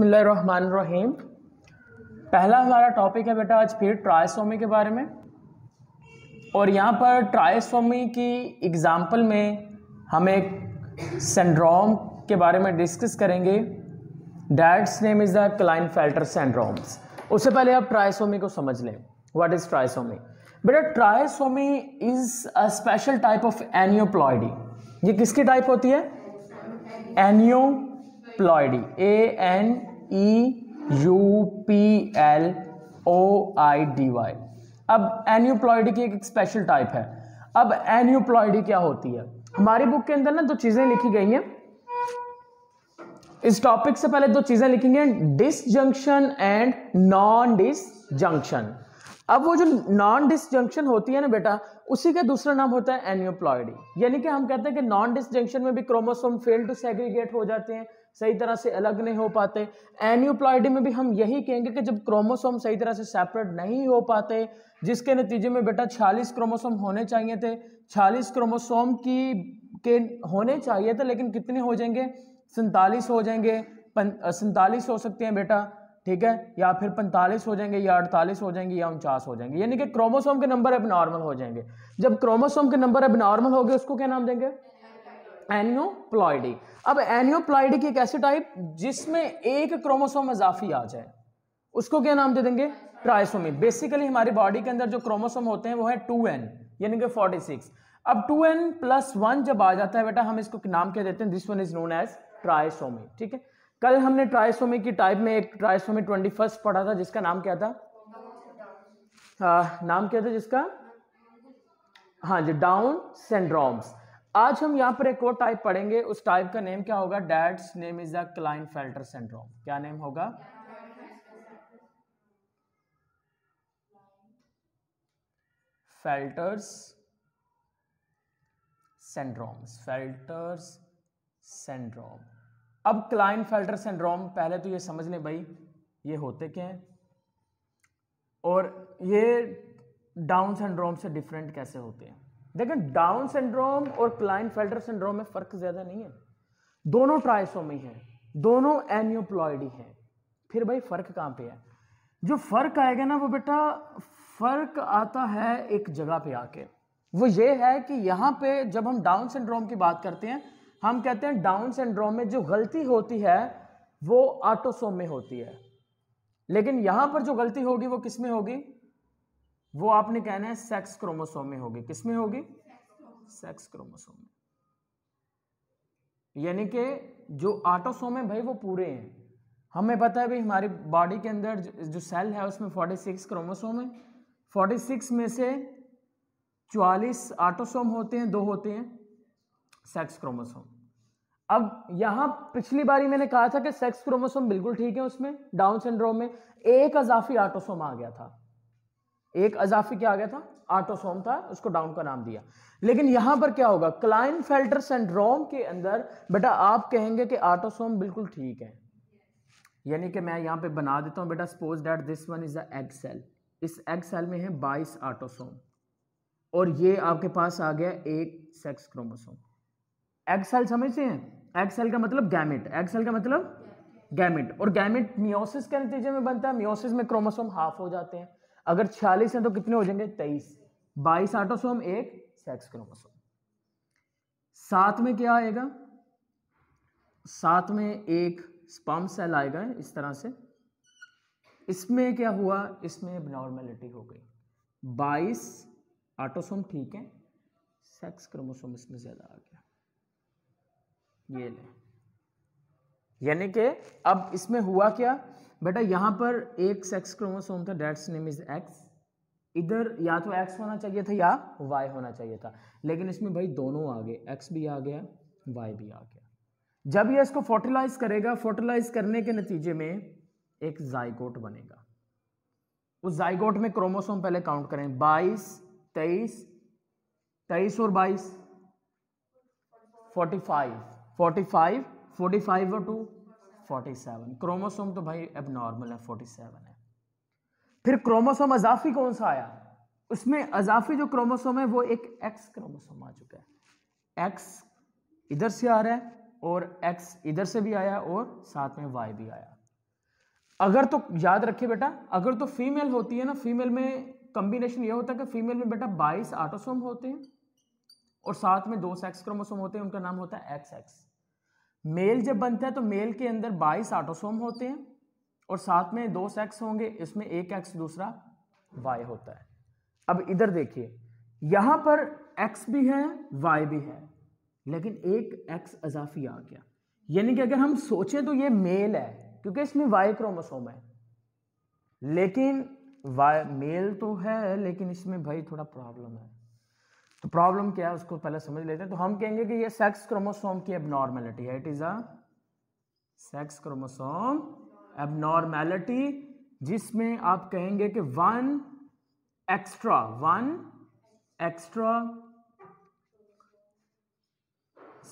बसमीम पहला हमारा टॉपिक है बेटा आज फिर ट्राइसोमी के बारे में और यहाँ पर ट्राइसोमी की एग्ज़ाम्पल में हम एक सेंड्रोम के बारे में डिस्कस करेंगे that's name is the Klinefelter syndromes उससे पहले आप ट्राइसोमी को समझ लें व्हाट इज़ ट्राइसोमी बेटा trisomy is a special type of aneuploidy ये किसकी टाइप होती है aneuploidy A N E U P L O I D Y अब एन्यूप्लॉयडी की एक स्पेशल टाइप है अब एन्यूप्लॉयडी क्या होती है हमारी बुक के अंदर ना दो चीज़ें लिखी गई हैं इस टॉपिक से पहले दो चीज़ें लिखेंगे डिसजंक्शन एंड नॉन डिसजंक्शन अब वो जो नॉन डिसजंक्शन होती है ना बेटा उसी का दूसरा नाम होता है एन्यूप्लॉयडी यानी कि हम कहते हैं कि नॉन डिसजंक्शन में भी क्रोमोसोम फेल टू सेग्रीगेट हो जाते हैं सही तरह से अलग नहीं हो पाते एन्यूप्लॉयडी में भी हम यही कहेंगे कि जब क्रोमोसोम सही तरह से सेपरेट नहीं हो पाते जिसके नतीजे में बेटा 40 क्रोमोसोम होने चाहिए थे 40 क्रोमोसोम की के होने चाहिए थे लेकिन कितने हो जाएंगे सैंतालीस हो जाएंगे सैंतालीस हो सकते हैं बेटा ठीक है या फिर पैंतालीस हो जाएंगे या अड़तालीस हो जाएंगे या उनचास हो जाएंगे यानी कि क्रोमोसोम के नंबर अब नॉर्मल हो जाएंगे जब क्रोमोसोम के नंबर अब नॉर्मल हो गए उसको क्या नाम देंगे एनियोप्लॉयडी अब एनियोप्लॉयडी की एक ऐसी टाइप जिसमें एक क्रोमोसोम इजाफी आ जाए उसको क्या नाम दे देंगे ट्राइसोमी बेसिकली हमारी बॉडी के अंदर जो क्रोमोसोम होते हैं वो है टू एन यानी कि फोर्टी सिक्स अब टू एन प्लस वन जब आ जाता है बेटा हम इसको नाम क्या देते हैं this one is known as trisomy ठीक है कल हमने ट्राइसोमी की टाइप में एक ट्राइसोमी ट्वेंटी फर्स्ट पढ़ा था जिसका नाम क्या था आ, हाँ, नाम क्या था जिसका हाँ जी डाउन सेंड्रोम्स आज हम यहाँ पर एक और टाइप पढ़ेंगे उस टाइप का नेम क्या होगा that's name is the Klinefelter syndrome क्या नेम होगा फेल्टर्स सेंड्रोम फेल्टर्स सिंड्रोम अब क्लाइन फेल्टर सिंड्रोम पहले तो ये समझ लें भाई ये होते क्या हैं और ये डाउन सिंड्रोम से डिफरेंट कैसे होते हैं लेकिन डाउन सिंड्रोम और क्लाइन फेल्टर सिंड्रोम में फ़र्क ज़्यादा नहीं है दोनों ट्राइसोमी है दोनों एनियोप्लॉयडी है फिर भाई फ़र्क कहां पे है जो फ़र्क आएगा ना वो बेटा फ़र्क आता है एक जगह पे आके वो ये है कि यहां पे जब हम डाउन सिंड्रोम की बात करते हैं हम कहते हैं डाउन सिंड्रोम में जो गलती होती है वो ऑटोसोम में होती है लेकिन यहां पर जो गलती होगी वो किस में होगी वो आपने कहना है सेक्स क्रोमोसोम में होगी किसमें होगी सेक्स क्रोमोसोम में यानी कि जो आटोसोम है भाई वो पूरे हैं हमें पता है भाई हमारी बॉडी के अंदर जो सेल है उसमें 46 क्रोमोसोम है 46 में से 44 आटोसोम होते हैं दो होते हैं सेक्स क्रोमोसोम अब यहां पिछली बारी मैंने कहा था कि सेक्स क्रोमोसोम बिल्कुल ठीक है उसमें डाउन सिंड्रोम में एक अजाफी आटोसोम आ गया था एक अजाफी क्या आ गया था आटोसोम था उसको डाउन का नाम दिया लेकिन यहां पर क्या होगा क्लाइन फेल्टर सेंड्रोम के अंदर बेटा आप कहेंगे कि आटोसोम बिल्कुल ठीक है यानी कि मैं यहां पे बना देता हूं बेटा suppose that this one is the egg cell इस एग सेल में है बाईस आटोसोम और ये आपके पास आ गया एक सेक्स क्रोमोसोम एग सेल समझते हैं एग सेल का मतलब गैमेट एग सेल का मतलब गैमेट और गैमेट मियोसिस के नतीजे में बनता है मियोसिस में क्रोमोसोम हाफ हो जाते हैं अगर छियालीस है तो कितने हो जाएंगे तेईस बाईस आटोसोम एक सेक्स क्रोमोसोम साथ में क्या आएगा साथ में एक स्पम सेल आएगा इस तरह से इसमें क्या हुआ इसमें नॉर्मेलिटी हो गई 22 आटोसोम ठीक है सेक्स क्रोमोसोम इसमें ज्यादा आ गया ये ले यानी कि अब इसमें हुआ क्या बेटा यहाँ पर एक सेक्स क्रोमोसोम था डेट्स नेम इज एक्स इधर या तो एक्स होना चाहिए था या वाई होना चाहिए था लेकिन इसमें भाई दोनों आ गए एक्स भी आ गया वाई भी आ गया जब ये इसको फोर्टिलाइज करेगा फोर्टिलाइज करने के नतीजे में एक जाइकोट बनेगा उस जाइकोट में क्रोमोसोम पहले काउंट करें बाईस तेईस तेईस और बाईस forty five forty five forty five और टू फोर्टी सेवन क्रोमोसोम तो भाई अब नॉर्मल है फोर्टी सेवन है फिर क्रोमोसोम अजाफी कौन सा आया उसमें अजाफी जो क्रोमोसोम है वो एक एक्स क्रोमोसोम आ चुका है एक्स इधर से आ रहा है और एक्स इधर से भी आया और साथ में वाई भी आया अगर तो याद रखिए बेटा अगर तो फीमेल होती है ना फीमेल में कंबिनेशन ये होता है कि फीमेल में बेटा 22 आटोसोम होते हैं और साथ में दो सेक्स क्रोमोसोम होते हैं उनका नाम होता है एक्स एक्स मेल जब बनता है तो मेल के अंदर 22 ऑटोसोम होते हैं और साथ में दो सेक्स होंगे इसमें एक एक्स दूसरा वाई होता है अब इधर देखिए यहां पर एक्स भी है वाई भी है लेकिन एक एक्स अजाफी आ गया यानी कि अगर हम सोचें तो ये मेल है क्योंकि इसमें वाई क्रोमोसोम है लेकिन वाई मेल तो है लेकिन इसमें भाई थोड़ा प्रॉब्लम है तो प्रॉब्लम क्या है उसको पहले समझ लेते हैं तो हम कहेंगे कि ये सेक्स क्रोमोसोम की एबनॉर्मेलिटी है it is a sex chromosome abnormality जिसमें आप कहेंगे कि one extra one extra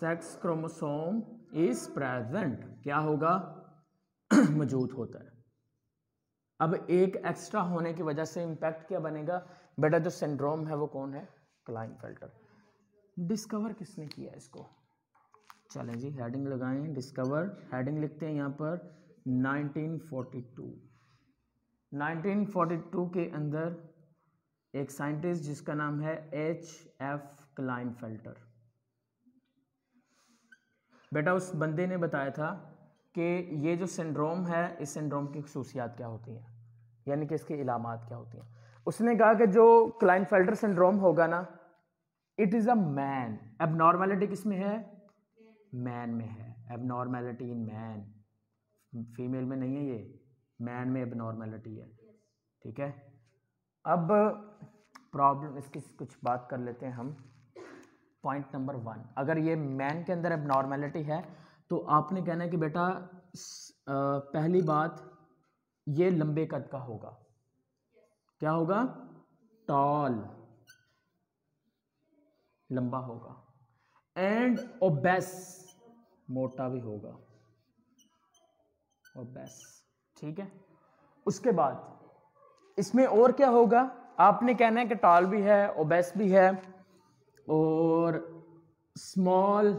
sex chromosome is present क्या होगा मौजूद होता है अब एक एक्स्ट्रा होने की वजह से इंपैक्ट क्या बनेगा बेटा जो सिंड्रोम है वो कौन है क्लाइन क्लाइनफेल्टर डिस्कवर किसने किया इसको चलें जी हेडिंग लगाएं डिस्कवर हेडिंग लिखते हैं यहाँ पर 1942 1942 के अंदर एक साइंटिस्ट जिसका नाम है एच एफ क्लाइन क्लाइनफेल्टर बेटा उस बंदे ने बताया था कि ये जो सिंड्रोम है इस सिंड्रोम की खसूसियात क्या होती हैं यानी कि इसके इलामत क्या होती हैं उसने कहा कि जो क्लाइन क्लाइनफेल्टर सिंड्रोम होगा ना it is a man abnormality किस में है मैन में है एबनॉर्मैलिटी इन मैन फीमेल में नहीं है ये मैन में एबनॉर्मेलिटी है ठीक है अब प्रॉब्लम इसकी कुछ बात कर लेते हैं हम पॉइंट नंबर वन अगर ये मैन के अंदर एबनॉर्मेलिटी है तो आपने कहना है कि बेटा पहली बात ये लंबे कद का होगा क्या होगा टॉल लंबा होगा एंड ओबेस मोटा भी होगा ओबेस ठीक है उसके बाद इसमें और क्या होगा आपने कहना है कि टॉल भी है ओबेस भी है और स्मॉल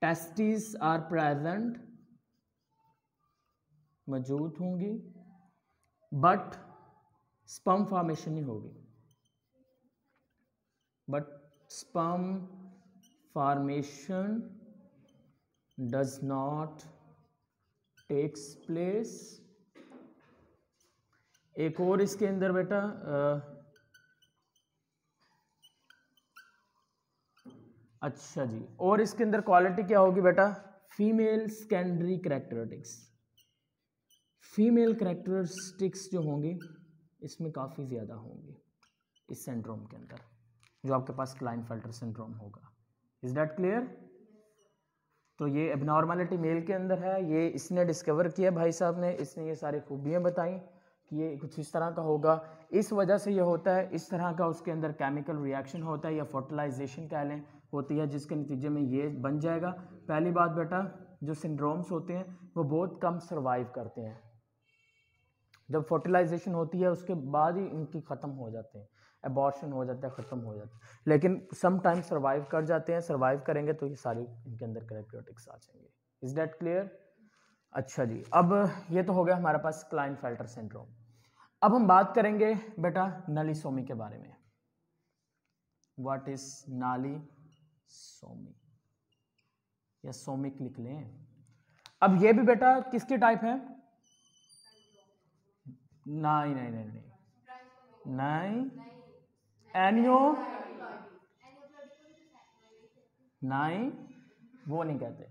टेस्टिस आर प्रेजेंट मौजूद होंगी बट स्पम फॉर्मेशन ही होगी but sperm formation does not takes place एक और इसके अंदर बेटा अच्छा जी और इसके अंदर क्वालिटी क्या होगी बेटा female secondary characteristics female characteristics जो होंगी इसमें काफ़ी ज़्यादा होंगे इस सेंड्रोम के अंदर जो आपके पास क्लाइन फिल्टर सिंड्रोम होगा इज डैट क्लियर तो ये एबनॉर्मेलिटी मेल के अंदर है ये इसने डिस्कवर किया भाई साहब ने इसने ये सारी खूबियाँ बताई कि ये कुछ इस तरह का होगा इस वजह से ये होता है इस तरह का उसके अंदर केमिकल रिएक्शन होता है या फर्टिलाइजेशन कह लें होती है जिसके नतीजे में ये बन जाएगा पहली बात बेटा जो सिंड्रोम्स होते हैं वो बहुत कम सर्वाइव करते हैं जब फर्टिलाइजेशन होती है उसके बाद ही इनकी ख़त्म हो जाते हैं एबॉर्शन हो जाता है ख़त्म हो जाता है लेकिन सम टाइम सर्वाइव कर जाते हैं सर्वाइव करेंगे तो ये सारी इनके अंदर करेक्टरिटिक्स आ जाएंगे इज़ डैट क्लियर अच्छा जी अब ये तो हो गया हमारे पास क्लाइन फेल्टर सिंड्रोम अब हम बात करेंगे बेटा नलीसोमी के बारे में वाट इज नाली सोमी या सोमिक लिख लें अब ये भी बेटा किसके टाइप है नाइन नाइन नाइन नाइन एनियो नाइन वो नहीं कहते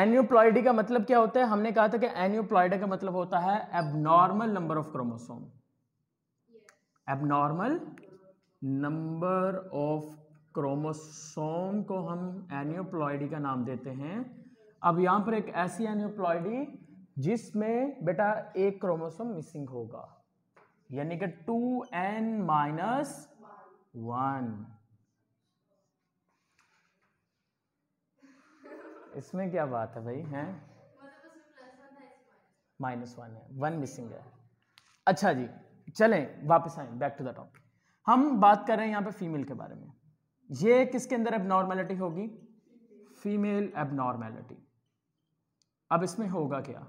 एनियोप्लॉयडी का मतलब क्या होता है हमने कहा था कि एनियोप्लॉयडा का मतलब होता है abnormal number of chromosome abnormal number of chromosome को हम एनियोप्लॉयडी का नाम देते हैं अब यहां पर एक ऐसी एनियोप्लॉयडी जिसमें बेटा एक क्रोमोसोम मिसिंग होगा यानी कि टू एन माइनस वन इसमें क्या बात है भाई हैं माइनस वन है वन मिसिंग है अच्छा जी चलें वापस आए बैक टू द टॉपिक हम बात कर रहे हैं यहां पे फीमेल के बारे में ये किसके अंदर एबनॉर्मेलिटी होगी फीमेल एबनॉर्मेलिटी अब इसमें होगा क्या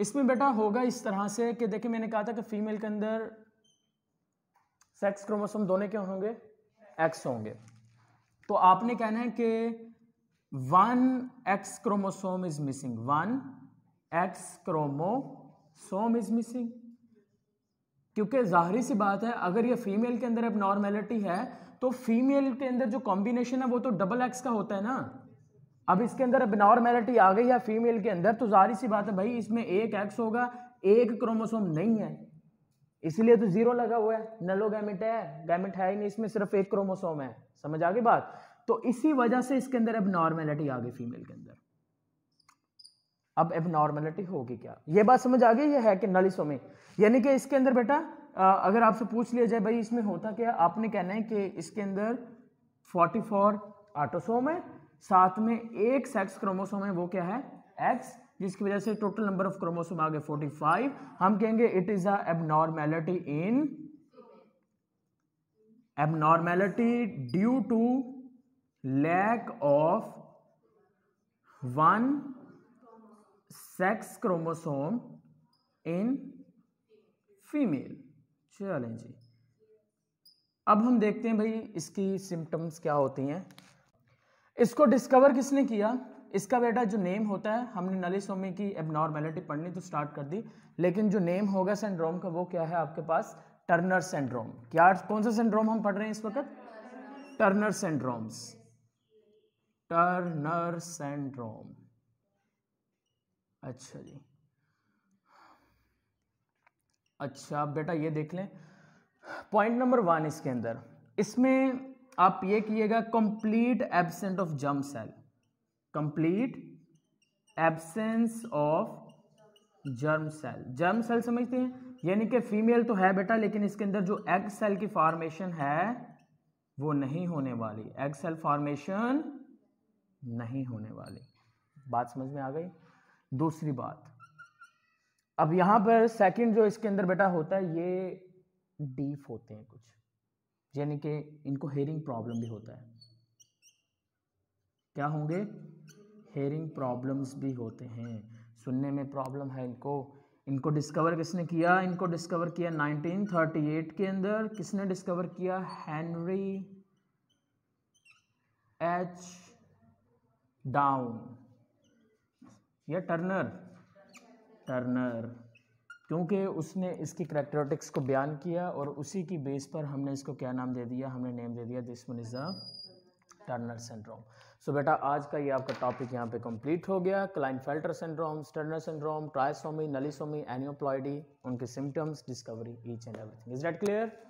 इसमें बेटा होगा इस तरह से कि देखिए मैंने कहा था कि फीमेल के अंदर सेक्स क्रोमोसोम दोनों के होंगे एक्स होंगे तो आपने कहना है कि one X chromosome is missing one X chromosome is missing क्योंकि जाहरी सी बात है अगर ये फीमेल के अंदर अब नॉर्मेलिटी है तो फीमेल के अंदर जो कॉम्बिनेशन है वो तो डबल एक्स का होता है ना अब इसके अंदर अब नॉर्मेलिटी आ गई है फीमेल के अंदर तो जारी सी बात है भाई इसमें एक एक्स होगा एक क्रोमोसोम नहीं है इसलिए तो जीरो लगा हुआ है नलो गैमिट है गैमिट है ही नहीं इसमें सिर्फ एक क्रोमोसोम है समझ आ गई बात तो इसी वजह से इसके अंदर नॉर्मेलिटी आ गई फीमेल के अंदर अब नॉर्मेलिटी होगी क्या ये बात समझ आ गई ये है कि नलिसों में यानी कि इसके अंदर बेटा अगर आपसे पूछ लिया जाए भाई इसमें होता क्या आपने कहना है कि इसके अंदर फोर आटोसोम है साथ में एक सेक्स क्रोमोसोम है वो क्या है एक्स जिसकी वजह से टोटल नंबर ऑफ क्रोमोसोम आ गए 45 हम कहेंगे it is abnormality in abnormality due to lack of one sex chromosome in female चलें जी अब हम देखते हैं भाई इसकी सिम्टम्स क्या होती हैं इसको डिस्कवर किसने किया इसका बेटा जो नेम होता है हमने नलिसोमी की एबनॉर्मेलिटी पढ़नी तो स्टार्ट कर दी लेकिन जो नेम होगा सेंड्रोम का वो क्या है आपके पास टर्नर सेंड्रोम क्या कौन सा सेंड्रोम हम पढ़ रहे हैं इस वक्त टर्नर सेंड्रोम्स टर्नर सेंड्रोम अच्छा जी अच्छा बेटा ये देख लें पॉइंट नंबर वन इसके अंदर इसमें आप ये किएगा complete absent of germ cell complete absence of germ cell germ cell समझते हैं यानी कि फीमेल तो है बेटा लेकिन इसके अंदर जो एग सेल की फॉर्मेशन है वो नहीं होने वाली एग सेल फॉर्मेशन नहीं होने वाली बात समझ में आ गई दूसरी बात अब यहां पर सेकंड जो इसके अंदर बेटा होता है ये डीफ होते हैं कुछ यानी कि इनको हेयरिंग प्रॉब्लम भी होता है क्या होंगे हेयरिंग प्रॉब्लम्स भी होते हैं सुनने में प्रॉब्लम है इनको इनको डिस्कवर किसने किया इनको डिस्कवर किया 1938 के अंदर किसने डिस्कवर किया हेनरी एच डाउन या टर्नर टर्नर क्योंकि उसने इसकी करेक्टरटिक्स को बयान किया और उसी की बेस पर हमने इसको क्या नाम दे दिया हमने नेम दे दिया this one is the Turner syndrome so बेटा आज का ये आपका टॉपिक यहाँ पे कंप्लीट हो गया Klinefelter syndrome Turner syndrome trisomy nullisomy aneuploidy उनके symptoms discovery each and everything is that clear